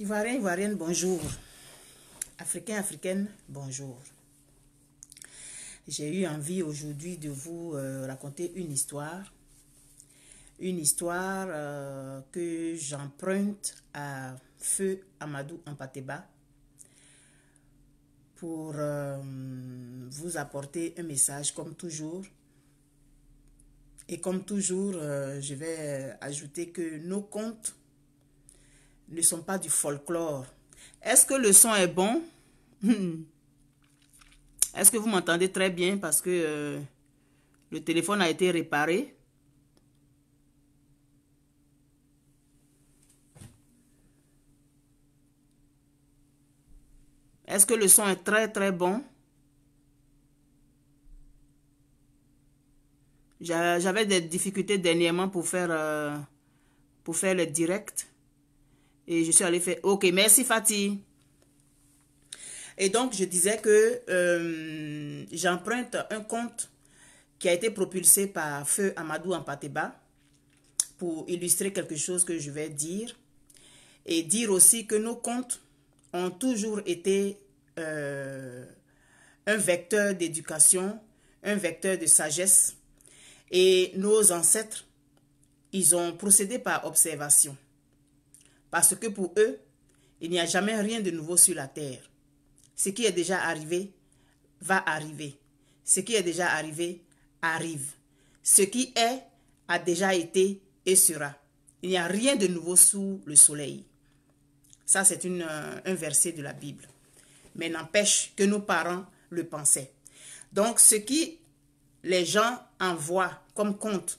Ivoirien, Ivoirienne, bonjour. Africain, Africaine, bonjour. J'ai eu envie aujourd'hui de vous euh, raconter une histoire. Une histoire euh, que j'emprunte à Feu Amadou Empateba pour euh, vous apporter un message comme toujours. Et comme toujours, je vais ajouter que nos comptes ne sont pas du folklore. Est-ce que le son est bon hmm. Est-ce que vous m'entendez très bien parce que euh, le téléphone a été réparé Est-ce que le son est très très bon J'avais des difficultés dernièrement pour faire, euh, pour faire le direct. Et je suis allée faire, ok, merci Fatih. Et donc, je disais que euh, j'emprunte un compte qui a été propulsé par Feu Amadou Ampateba pour illustrer quelque chose que je vais dire. Et dire aussi que nos comptes ont toujours été euh, un vecteur d'éducation, un vecteur de sagesse. Et nos ancêtres, ils ont procédé par observation. Parce que pour eux, il n'y a jamais rien de nouveau sur la terre. Ce qui est déjà arrivé va arriver. Ce qui est déjà arrivé arrive. Ce qui est a déjà été et sera. Il n'y a rien de nouveau sous le soleil. Ça, c'est euh, un verset de la Bible. Mais n'empêche que nos parents le pensaient. Donc, ce qui les gens envoient comme conte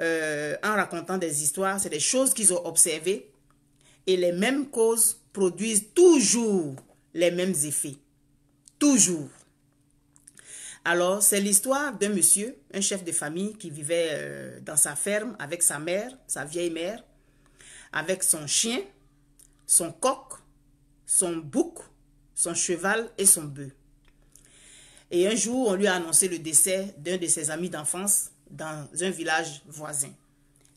euh, en racontant des histoires, c'est des choses qu'ils ont observées et les mêmes causes produisent toujours les mêmes effets. Toujours. Alors, c'est l'histoire d'un monsieur, un chef de famille qui vivait euh, dans sa ferme avec sa mère, sa vieille mère, avec son chien, son coq, son bouc, son cheval et son bœuf. Et un jour, on lui a annoncé le décès d'un de ses amis d'enfance dans un village voisin.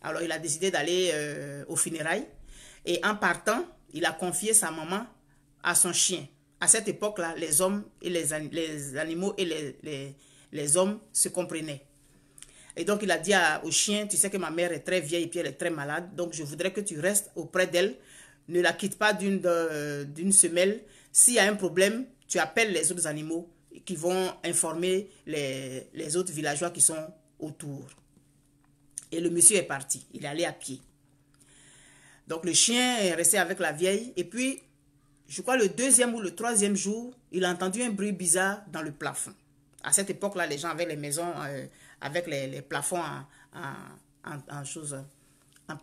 Alors, il a décidé d'aller euh, aux funérailles et en partant, il a confié sa maman à son chien. À cette époque-là, les hommes et les, animaux et les, hommes se comprenaient. Et donc, il a dit au chien, tu sais que ma mère est très vieille et puis elle est très malade, donc je voudrais que tu restes auprès d'elle, ne la quitte pas d'une semelle. S'il y a un problème, tu appelles les autres animaux qui vont informer les, les autres villageois qui sont autour. Et le monsieur est parti, il est allé à pied. Donc le chien est resté avec la vieille. Et puis, je crois le deuxième ou le troisième jour, il a entendu un bruit bizarre dans le plafond. À cette époque-là, les gens avaient les maisons euh, avec les, plafonds en, en, en, chose,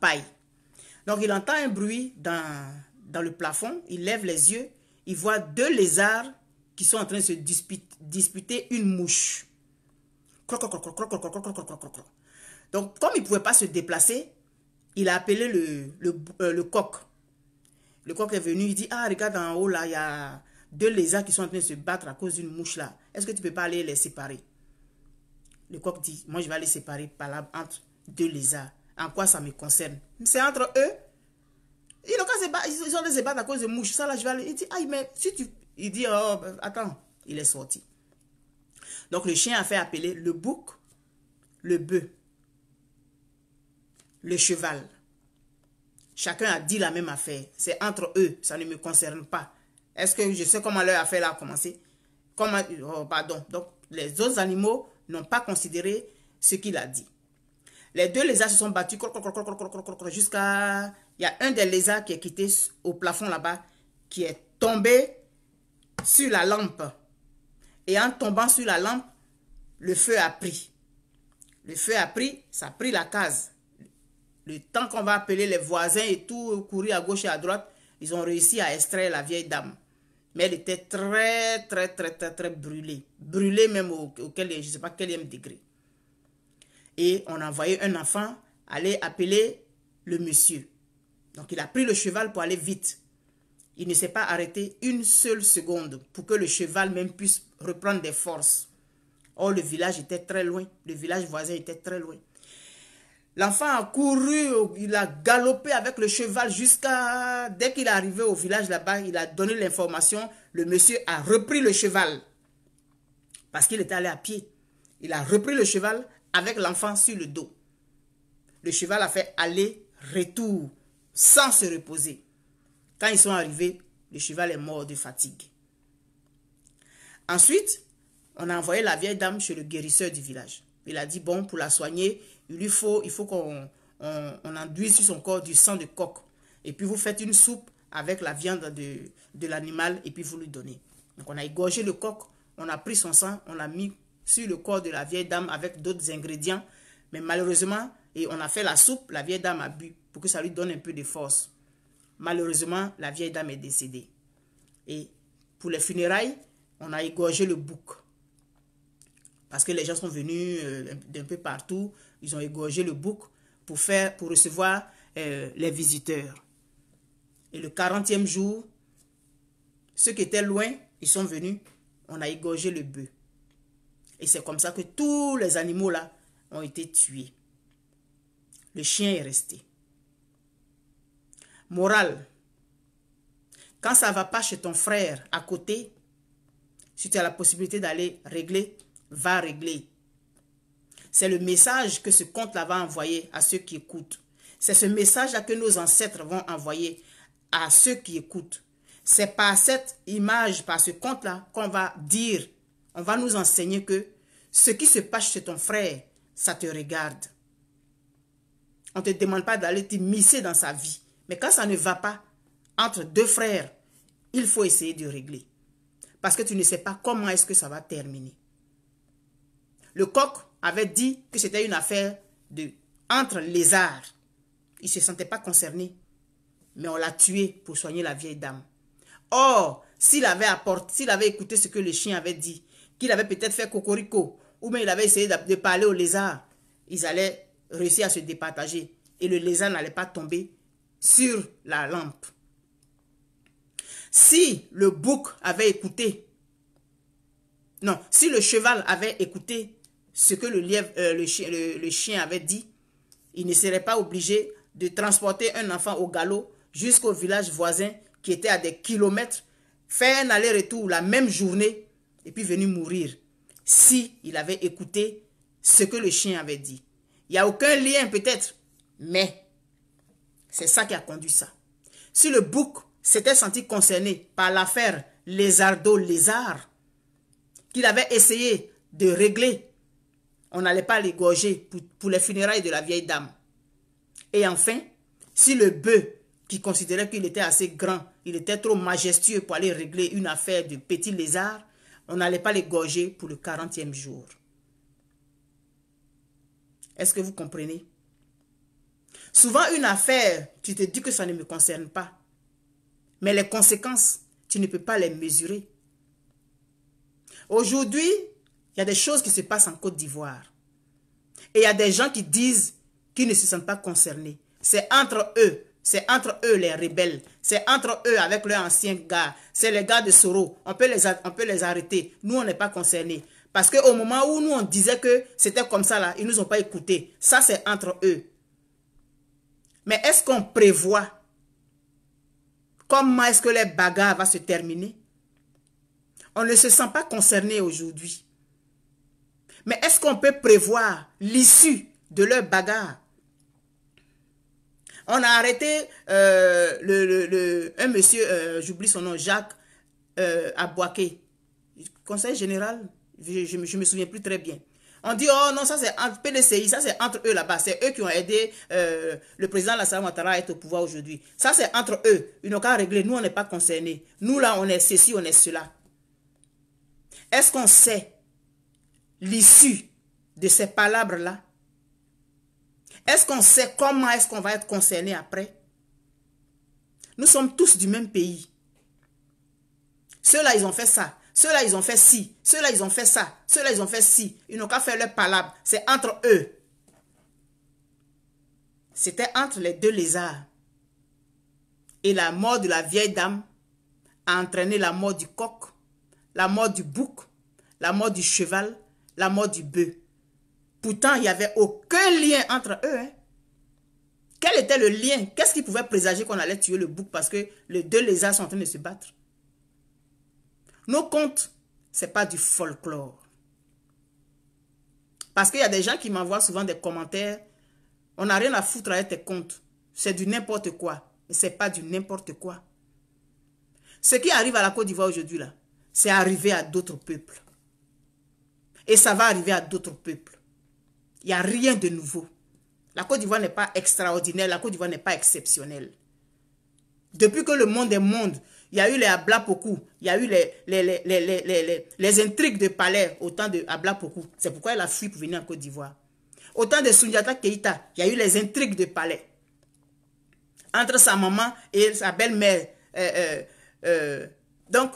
paille. Donc il entend un bruit dans, dans le plafond, il lève les yeux, il voit deux lézards qui sont en train de se disputer, disputer une mouche. Donc, comme il ne pouvait pas se déplacer, il a appelé euh, le, coq. Le coq est venu, il dit, ah, regarde en haut, là, il y a deux lézards qui sont en train de se battre à cause d'une mouche, là. Est-ce que tu peux pas aller les séparer Le coq dit, moi, je vais aller séparer par là, entre deux lézards. En quoi ça me concerne C'est entre eux. ils ont train de se battre à cause de mouche. Ça, là, je vais aller. Il dit, ah, mais si tu... Il dit, oh, ben, attends, il est sorti. Donc, le chien a fait appeler le bouc, le bœuf le cheval. Chacun a dit la même affaire. C'est entre eux, ça ne me concerne pas. Est-ce que je sais comment leur affaire a commencé comment, oh, Pardon. Donc, les autres animaux n'ont pas considéré ce qu'il a dit. Les deux lézards se sont battus jusqu'à... Il y a un des lézards qui est quitté au plafond là-bas, qui est tombé sur la lampe. Et en tombant sur la lampe, le feu a pris. Le feu a pris, ça a pris la case le temps qu'on va appeler les voisins et tout, courir à gauche et à droite, ils ont réussi à extraire la vieille dame. Mais elle était très, très, très, très, très brûlée. Brûlée même au, auquel, je ne sais pas quel e degré. Et on a envoyé un enfant aller appeler le monsieur. Donc il a pris le cheval pour aller vite. Il ne s'est pas arrêté une seule seconde pour que le cheval même puisse reprendre des forces. Or, le village était très loin. Le village voisin était très loin. L'enfant a couru, il a galopé avec le cheval jusqu'à... Dès qu'il est arrivé au village là-bas, il a donné l'information. Le monsieur a repris le cheval. Parce qu'il était allé à pied. Il a repris le cheval avec l'enfant sur le dos. Le cheval a fait aller-retour sans se reposer. Quand ils sont arrivés, le cheval est mort de fatigue. Ensuite, on a envoyé la vieille dame chez le guérisseur du village. Il a dit, bon, pour la soigner, il lui faut, il faut qu'on on, enduise sur son corps du sang de coq. Et puis vous faites une soupe avec la viande de, de l'animal et puis vous lui donnez. Donc on a égorgé le coq, on a pris son sang, on l'a mis sur le corps de la vieille dame avec d'autres ingrédients. Mais malheureusement, et on a fait la soupe, la vieille dame a bu pour que ça lui donne un peu de force. Malheureusement, la vieille dame est décédée. Et pour les funérailles, on a égorgé le bouc. Parce que les gens sont venus euh, d'un peu partout. Ils ont égorgé le bouc pour, faire, pour recevoir euh, les visiteurs. Et le 40e jour, ceux qui étaient loin, ils sont venus. On a égorgé le bœuf. Et c'est comme ça que tous les animaux là ont été tués. Le chien est resté. Morale. Quand ça ne va pas chez ton frère à côté, si tu as la possibilité d'aller régler, va régler. C'est le message que ce conte-là va envoyer à ceux qui écoutent. C'est ce message-là que nos ancêtres vont envoyer à ceux qui écoutent. C'est par cette image, par ce conte-là, qu'on va dire, on va nous enseigner que ce qui se passe chez ton frère, ça te regarde. On ne te demande pas d'aller t'immiscer dans sa vie. Mais quand ça ne va pas, entre deux frères, il faut essayer de régler. Parce que tu ne sais pas comment est-ce que ça va terminer. Le coq avait dit que c'était une affaire de entre lézards. Il ne se sentait pas concerné. Mais on l'a tué pour soigner la vieille dame. Or, s'il avait apporté, s'il avait écouté ce que le chien avait dit, qu'il avait peut-être fait cocorico, ou bien il avait essayé de parler au lézard, ils allaient réussir à se départager. Et le lézard n'allait pas tomber sur la lampe. Si le bouc avait écouté, non, si le cheval avait écouté ce que euh, le, chien, avait dit, il ne serait pas obligé de transporter un enfant au galop jusqu'au village voisin qui était à des kilomètres, faire un aller-retour la même journée et puis venir mourir si il avait écouté ce que le chien avait dit. Il n'y a aucun lien peut-être, mais c'est ça qui a conduit ça. Si le bouc s'était senti concerné par l'affaire Lézardo-Lézard, qu'il avait essayé de régler on n'allait pas les pour, pour, les funérailles de la vieille dame. Et enfin, si le bœuf, qui considérait qu'il était assez grand, il était trop majestueux pour aller régler une affaire de petit lézard, on n'allait pas les gorger pour le 40e jour. Est-ce que vous comprenez Souvent, une affaire, tu te dis que ça ne me concerne pas. Mais les conséquences, tu ne peux pas les mesurer. Aujourd'hui, il y a des choses qui se passent en Côte d'Ivoire. Et il y a des gens qui disent qu'ils ne se sentent pas concernés. C'est entre eux. C'est entre eux les rebelles. C'est entre eux avec leurs anciens gars. C'est les gars de Soro. On peut les, on peut les arrêter. Nous, on n'est pas concernés. Parce qu'au moment où nous, on disait que c'était comme ça, là, ils ne nous ont pas écoutés. Ça, c'est entre eux. Mais est-ce qu'on prévoit comment est-ce que les bagarres vont se terminer On ne se sent pas concerné aujourd'hui. Mais est-ce qu'on peut prévoir l'issue de leur bagarre On a arrêté euh, le, un monsieur, euh, j'oublie son nom, Jacques euh, à Abouaké, conseil général, je ne me souviens plus très bien. On dit, oh non, ça c'est entre ça c'est entre eux là-bas. C'est eux qui ont aidé le président la Ouattara à être au pouvoir aujourd'hui. Ça c'est entre eux. Ils n'ont qu'à régler. Nous, on n'est pas concernés. Nous, là, on est ceci, on est cela. Est-ce qu'on sait l'issue de ces palabres-là Est-ce qu'on sait comment est-ce qu'on va être concerné après Nous sommes tous du même pays. Ceux-là, ils ont fait ça. Ceux-là, ils ont fait ci. Ceux-là, ils ont fait ça. Ceux-là, ils ont fait ci. Ils n'ont qu'à faire leurs palabres. C'est entre eux. C'était entre les deux lézards. Et la mort de la vieille dame a entraîné la mort du coq, la mort du bouc, la mort du cheval, la mort du bœuf. Pourtant, il n'y avait aucun lien entre eux. Hein. Quel était le lien Qu'est-ce qui pouvait présager qu'on allait tuer le bouc parce que les deux lézards sont en train de se battre Nos contes, ce n'est pas du folklore. Parce qu'il y a des gens qui m'envoient souvent des commentaires. On n'a rien à foutre avec tes contes. C'est du n'importe quoi. Mais ce n'est pas du n'importe quoi. Ce qui arrive à la Côte d'Ivoire aujourd'hui, là, c'est arrivé à d'autres peuples. Et ça va arriver à d'autres peuples. Il n'y a rien de nouveau. La Côte d'Ivoire n'est pas extraordinaire, la Côte d'Ivoire n'est pas exceptionnelle. Depuis que le monde est monde, il y a eu les Ablapoku, il y a eu les, les, intrigues de palais autant temps de Ablapoku. C'est pourquoi elle a fui pour venir en Côte d'Ivoire. Autant temps de Sundiata Keita, il y a eu les intrigues de palais. Entre sa maman et sa belle-mère. Euh, euh, euh, donc,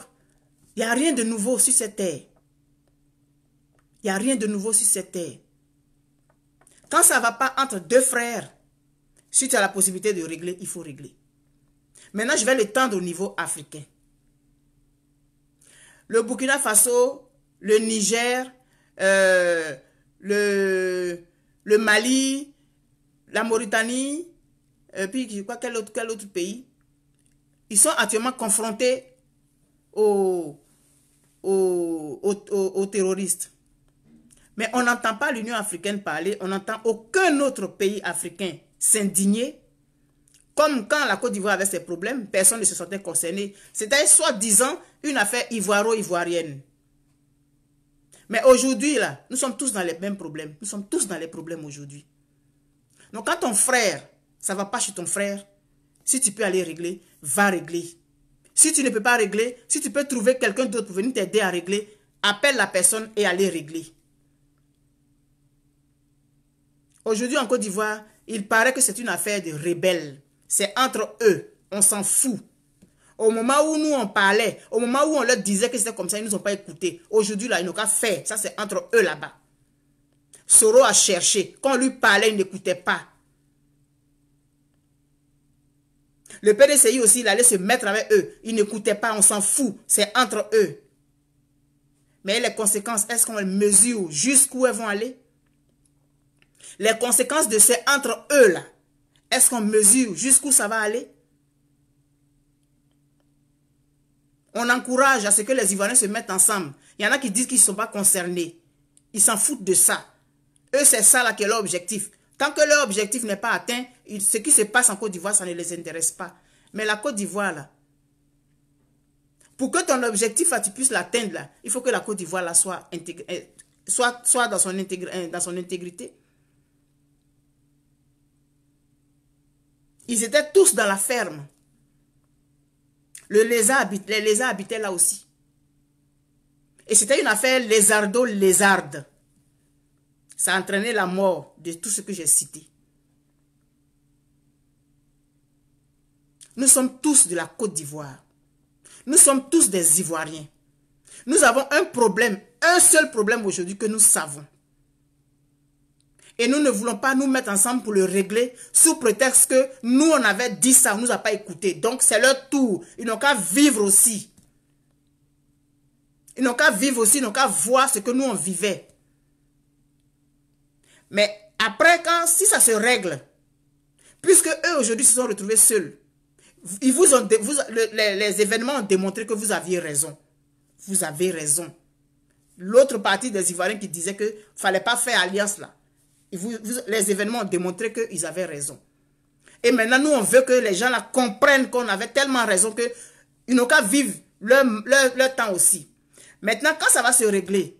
il n'y a rien de nouveau sur cette terre. Il n'y a rien de nouveau sur cette terre. Quand ça ne va pas entre deux frères, si tu as la possibilité de régler, il faut régler. Maintenant, je vais le tendre au niveau africain. Le Burkina Faso, le Niger, euh, le, Mali, la Mauritanie, et euh, puis je crois quel autre, quel autre pays, ils sont actuellement confrontés aux terroristes. Mais on n'entend pas l'Union africaine parler, on n'entend aucun autre pays africain s'indigner. Comme quand la Côte d'Ivoire avait ses problèmes, personne ne se sentait concerné. C'était soi-disant une affaire ivoiro-ivoirienne. Mais aujourd'hui, là, nous sommes tous dans les mêmes problèmes. Nous sommes tous dans les problèmes aujourd'hui. Donc quand ton frère, ça ne va pas chez ton frère, si tu peux aller régler, va régler. Si tu ne peux pas régler, si tu peux trouver quelqu'un d'autre pour venir t'aider à régler, appelle la personne et allez régler. Aujourd'hui en Côte d'Ivoire, il paraît que c'est une affaire de rebelles. C'est entre eux. On s'en fout. Au moment où nous on parlait, au moment où on leur disait que c'était comme ça, ils ne nous ont pas écoutés. Aujourd'hui là, ils n'ont qu'à faire. Ça c'est entre eux là-bas. Soro a cherché. Quand on lui parlait, il n'écoutait pas. Le PDCI aussi, il allait se mettre avec eux. Il n'écoutait pas, on s'en fout. C'est entre eux. Mais les conséquences, est-ce qu'on mesure jusqu'où elles vont aller les conséquences de ces entre eux là, est-ce qu'on mesure jusqu'où ça va aller On encourage à ce que les Ivoiriens se mettent ensemble. Il y en a qui disent qu'ils ne sont pas concernés. Ils s'en foutent de ça. Eux, c'est ça là qui est leur objectif. Tant que leur objectif n'est pas atteint, ce qui se passe en Côte d'Ivoire, ça ne les intéresse pas. Mais la Côte d'Ivoire, là, pour que ton objectif, là, tu puisses l'atteindre, là, il faut que la Côte d'Ivoire, là, soit, euh, soit, soit dans, son euh, dans son intégrité. Ils étaient tous dans la ferme. les lézards habitaient là aussi. Et c'était une affaire lézardo-lézarde. Ça entraînait la mort de tout ce que j'ai cité. Nous sommes tous de la Côte d'Ivoire. Nous sommes tous des Ivoiriens. Nous avons un problème, un seul problème aujourd'hui que nous savons et nous ne voulons pas nous mettre ensemble pour le régler sous prétexte que nous, on avait dit ça, on nous a pas écouté. Donc, c'est leur tour. Ils n'ont qu'à vivre aussi. Ils n'ont qu'à vivre aussi, ils n'ont qu'à voir ce que nous, on vivait. Mais après, quand, si ça se règle, puisque eux, aujourd'hui, se sont retrouvés seuls, ils vous ont, les, événements ont démontré que vous aviez raison. Vous avez raison. L'autre partie des Ivoiriens qui disait ne fallait pas faire alliance là les événements ont démontré qu'ils avaient raison. Et maintenant, nous, on veut que les gens comprennent qu'on avait tellement raison que n'ont qu'à vivre leur, temps aussi. Maintenant, quand ça va se régler,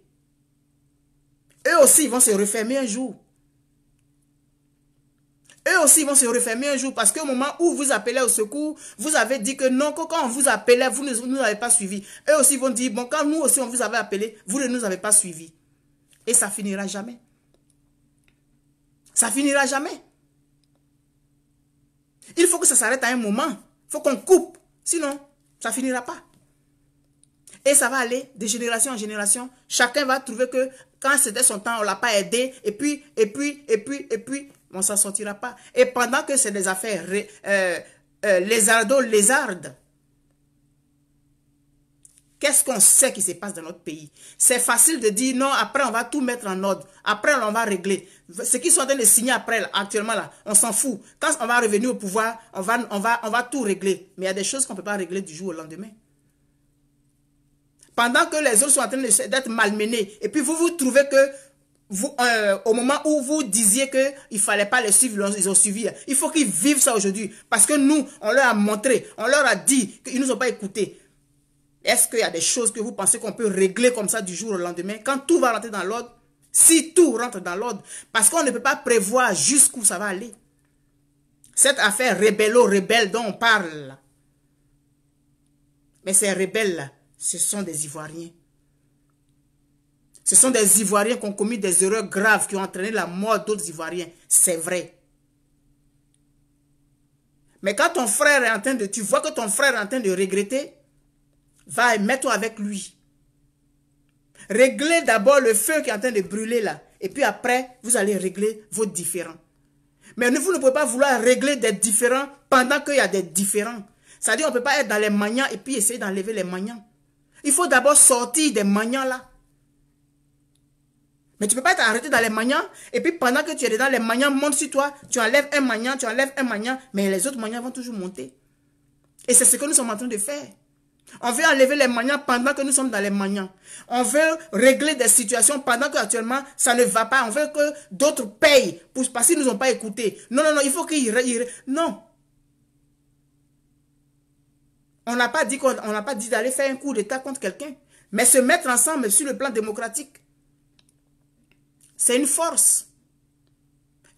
eux aussi, vont se refermer un jour. Eux aussi, vont se refermer un jour parce qu'au moment où vous appelez au secours, vous avez dit que non, que quand on vous appelait, vous ne nous avez pas suivi. Eux aussi vont dire, bon, quand nous aussi, on vous avait appelé, vous ne nous avez pas suivi. Et ça finira jamais. Ça finira jamais. Il faut que ça s'arrête à un moment. Il faut qu'on coupe. Sinon, ça finira pas. Et ça va aller de génération en génération. Chacun va trouver que quand c'était son temps, on l'a pas aidé. Et puis, et puis, et puis, et puis, on ne s'en sortira pas. Et pendant que c'est des affaires euh, euh, lézardo-lézardes, Qu'est-ce qu'on sait qui se passe dans notre pays C'est facile de dire non, après on va tout mettre en ordre, après on va régler. Ce qu'ils sont en train de signer après, actuellement là, on s'en fout. Quand on va revenir au pouvoir, on va, on va, on va tout régler. Mais il y a des choses qu'on ne peut pas régler du jour au lendemain. Pendant que les autres sont en train d'être malmenés, et puis vous vous trouvez que vous, euh, au moment où vous disiez qu'il ne fallait pas les suivre, ils ont suivi. Il faut qu'ils vivent ça aujourd'hui. Parce que nous, on leur a montré, on leur a dit qu'ils ne nous ont pas écoutés. Est-ce qu'il y a des choses que vous pensez qu'on peut régler comme ça du jour au lendemain Quand tout va rentrer dans l'ordre, si tout rentre dans l'ordre, parce qu'on ne peut pas prévoir jusqu'où ça va aller. Cette affaire rebello rebelle dont on parle, mais ces rebelles, ce sont des Ivoiriens. Ce sont des Ivoiriens qui ont commis des erreurs graves, qui ont entraîné la mort d'autres Ivoiriens. C'est vrai. Mais quand ton frère est en train de... Tu vois que ton frère est en train de regretter, Va et mets-toi avec lui. Réglez d'abord le feu qui est en train de brûler là. Et puis après, vous allez régler vos différends. Mais vous ne pouvez pas vouloir régler des différends pendant qu'il y a des différends. C'est-à-dire on ne peut pas être dans les maniants et puis essayer d'enlever les maniants. Il faut d'abord sortir des maniants là. Mais tu ne peux pas t'arrêter dans les maniants et puis pendant que tu es dedans, les maniants monte sur toi, tu enlèves un maniant, tu enlèves un maniant, mais les autres maniants vont toujours monter. Et c'est ce que nous sommes en train de faire. On veut enlever les manias pendant que nous sommes dans les manias. On veut régler des situations pendant actuellement, ça ne va pas. On veut que d'autres payent pour, parce qu'ils ne nous ont pas écoutés. Non, non, non, il faut qu'ils... Non. On n'a pas dit qu'on n'a pas dit d'aller faire un coup d'État contre quelqu'un. Mais se mettre ensemble sur le plan démocratique, c'est une force.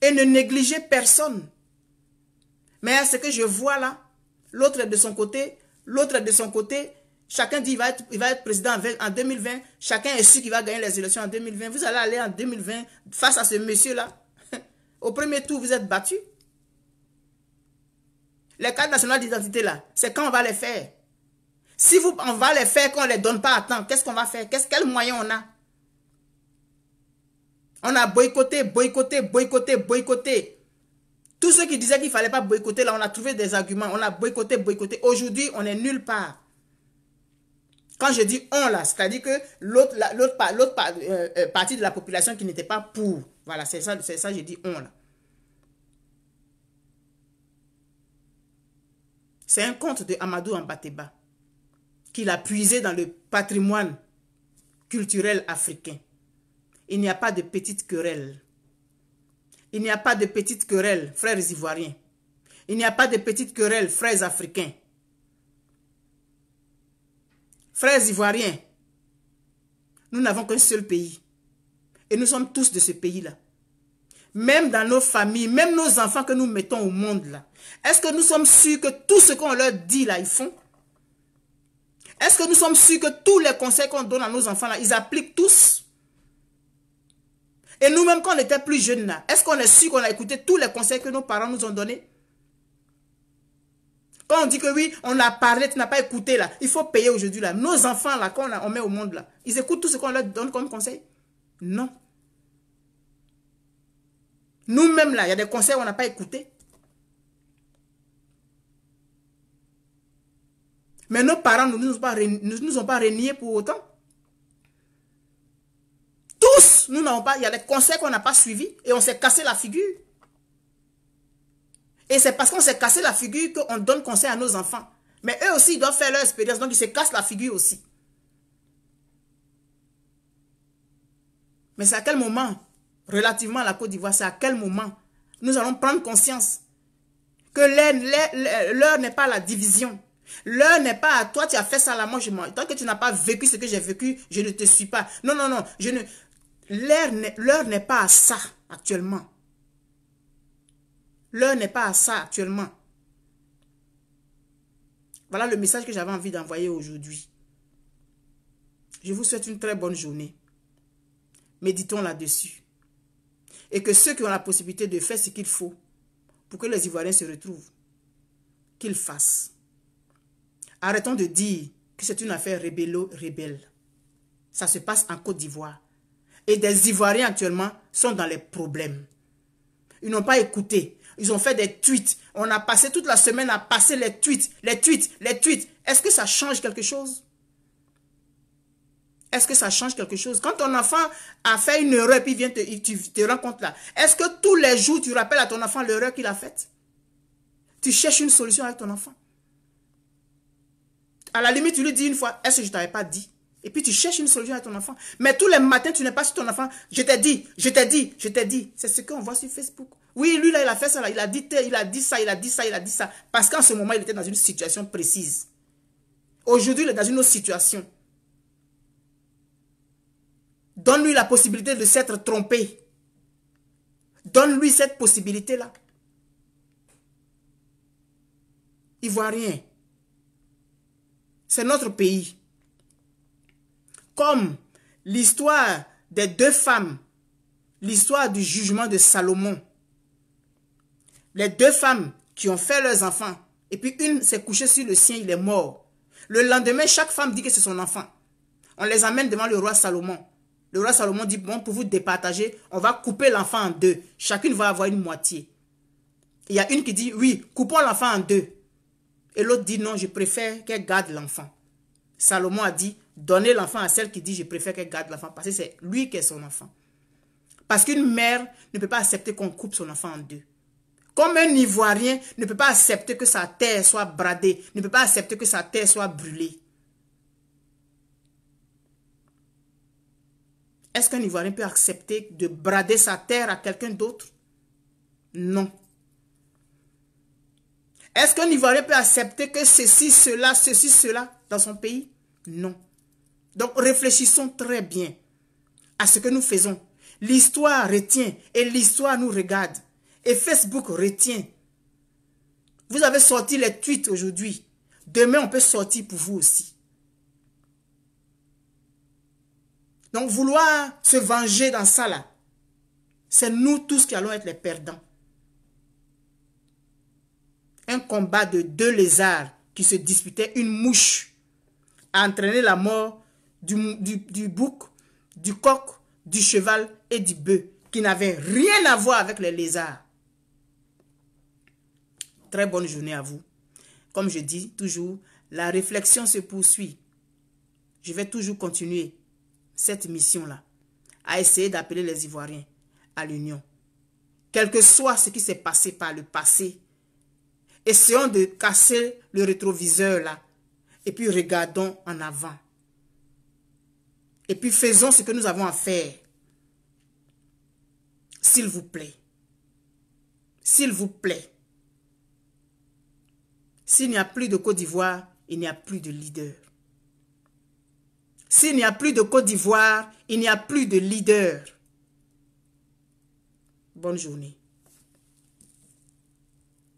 Et ne négliger personne. Mais à ce que je vois là, l'autre de son côté, L'autre, de son côté, chacun dit qu'il va être, il va être président en 2020. Chacun est sûr qu'il va gagner les élections en 2020. Vous allez aller en 2020 face à ce monsieur-là. Au premier tour, vous êtes battus. Les cartes nationales d'identité, là, c'est quand on va les faire. Si vous, on va les faire, qu'on ne les donne pas à temps, qu'est-ce qu'on va faire Quels moyens on a On a boycotté, boycotté, boycotté, boycotté. Tous ceux qui disaient qu'il ne fallait pas boycotter, là, on a trouvé des arguments. On a boycotté, boycotté. Aujourd'hui, on est nulle part. Quand je dis on, là, c'est-à-dire que l'autre euh, euh, partie de la population qui n'était pas pour. Voilà, c'est ça, c'est ça, je dis on, là. C'est un conte de Amadou Ambateba qu'il a puisé dans le patrimoine culturel africain. Il n'y a pas de petite querelle. Il n'y a pas de petites querelles, frères ivoiriens. Il n'y a pas de petites querelles, frères africains. Frères ivoiriens, nous n'avons qu'un seul pays. Et nous sommes tous de ce pays-là. Même dans nos familles, même nos enfants que nous mettons au monde là. Est-ce que nous sommes sûrs que tout ce qu'on leur dit là, ils font Est-ce que nous sommes sûrs que tous les conseils qu'on donne à nos enfants là, ils appliquent tous et nous-mêmes, quand on était plus jeunes, là, est-ce qu'on est sûr qu'on a écouté tous les conseils que nos parents nous ont donnés Quand on dit que oui, on a parlé, tu n'as pas écouté, là, il faut payer aujourd'hui, là. Nos enfants, là, qu'on on met au monde, là, ils écoutent tout ce qu'on leur donne comme conseil Non. Nous-mêmes, là, il y a des conseils qu'on n'a pas écoutés. Mais nos parents ne nous, nous, ont pas reniés pour autant. Tous, nous n'avons pas, il y a des conseils qu'on n'a pas suivis et on s'est cassé la figure. Et c'est parce qu'on s'est cassé la figure qu'on donne conseil à nos enfants. Mais eux aussi, ils doivent faire leur expérience, donc ils se cassent la figure aussi. Mais c'est à quel moment, relativement à la Côte d'Ivoire, c'est à quel moment nous allons prendre conscience que l'heure n'est pas la division. L'heure n'est pas à toi, tu as fait ça là, moi je Tant que tu n'as pas vécu ce que j'ai vécu, je ne te suis pas. Non, non, non, je ne l'heure n'est pas à ça actuellement. L'heure n'est pas à ça actuellement. Voilà le message que j'avais envie d'envoyer aujourd'hui. Je vous souhaite une très bonne journée. Méditons là-dessus. Et que ceux qui ont la possibilité de faire ce qu'il faut pour que les Ivoiriens se retrouvent, qu'ils fassent. Arrêtons de dire que c'est une affaire rébello-rébelle. Ça se passe en Côte d'Ivoire et des Ivoiriens actuellement sont dans les problèmes. Ils n'ont pas écouté. Ils ont fait des tweets. On a passé toute la semaine à passer les tweets, les tweets, les tweets. Est-ce que ça change quelque chose Est-ce que ça change quelque chose Quand ton enfant a fait une erreur et puis vient te, tu te rends compte là, est-ce que tous les jours tu rappelles à ton enfant l'erreur qu'il a faite Tu cherches une solution avec ton enfant. À la limite, tu lui dis une fois, est-ce que je t'avais pas dit et puis tu cherches une solution à ton enfant. Mais tous les matins, tu n'es pas sur ton enfant. Je t'ai dit, je t'ai dit, je t'ai dit. C'est ce qu'on voit sur Facebook. Oui, lui, là, il a fait ça, Il a dit, il a dit ça, il a dit ça, il a dit ça. Parce qu'en ce moment, il était dans une situation précise. Aujourd'hui, il est dans une autre situation. Donne-lui la possibilité de s'être trompé. Donne-lui cette possibilité-là. Il ne voit rien. C'est notre pays comme l'histoire des deux femmes, l'histoire du jugement de Salomon. Les deux femmes qui ont fait leurs enfants, et puis une s'est couchée sur le sien, il est mort. Le lendemain, chaque femme dit que c'est son enfant. On les amène devant le roi Salomon. Le roi Salomon dit, bon, pour vous départager, on va couper l'enfant en deux. Chacune va avoir une moitié. Il y a une qui dit, oui, coupons l'enfant en deux. Et l'autre dit, non, je préfère qu'elle garde l'enfant. Salomon a dit, Donner l'enfant à celle qui dit je préfère qu'elle garde l'enfant parce que c'est lui qui est son enfant. Parce qu'une mère ne peut pas accepter qu'on coupe son enfant en deux. Comme un Ivoirien ne peut pas accepter que sa terre soit bradée, ne peut pas accepter que sa terre soit brûlée. Est-ce qu'un Ivoirien peut accepter de brader sa terre à quelqu'un d'autre Non. Est-ce qu'un Ivoirien peut accepter que ceci, cela, ceci, cela dans son pays Non. Donc réfléchissons très bien à ce que nous faisons. L'histoire retient et l'histoire nous regarde. Et Facebook retient. Vous avez sorti les tweets aujourd'hui. Demain, on peut sortir pour vous aussi. Donc vouloir se venger dans ça là, c'est nous tous qui allons être les perdants. Un combat de deux lézards qui se disputaient une mouche a entraîné la mort du, bouc, du coq, du cheval et du bœuf, qui n'avaient rien à voir avec les lézards. Très bonne journée à vous. Comme je dis toujours, la réflexion se poursuit. Je vais toujours continuer cette mission-là, à essayer d'appeler les Ivoiriens à l'union. Quel que soit ce qui s'est passé par le passé, essayons de casser le rétroviseur là, et puis regardons en avant. Et puis faisons ce que nous avons à faire. S'il vous plaît. S'il vous plaît. S'il n'y a plus de Côte d'Ivoire, il n'y a plus de leader. S'il n'y a plus de Côte d'Ivoire, il n'y a plus de leader. Bonne journée.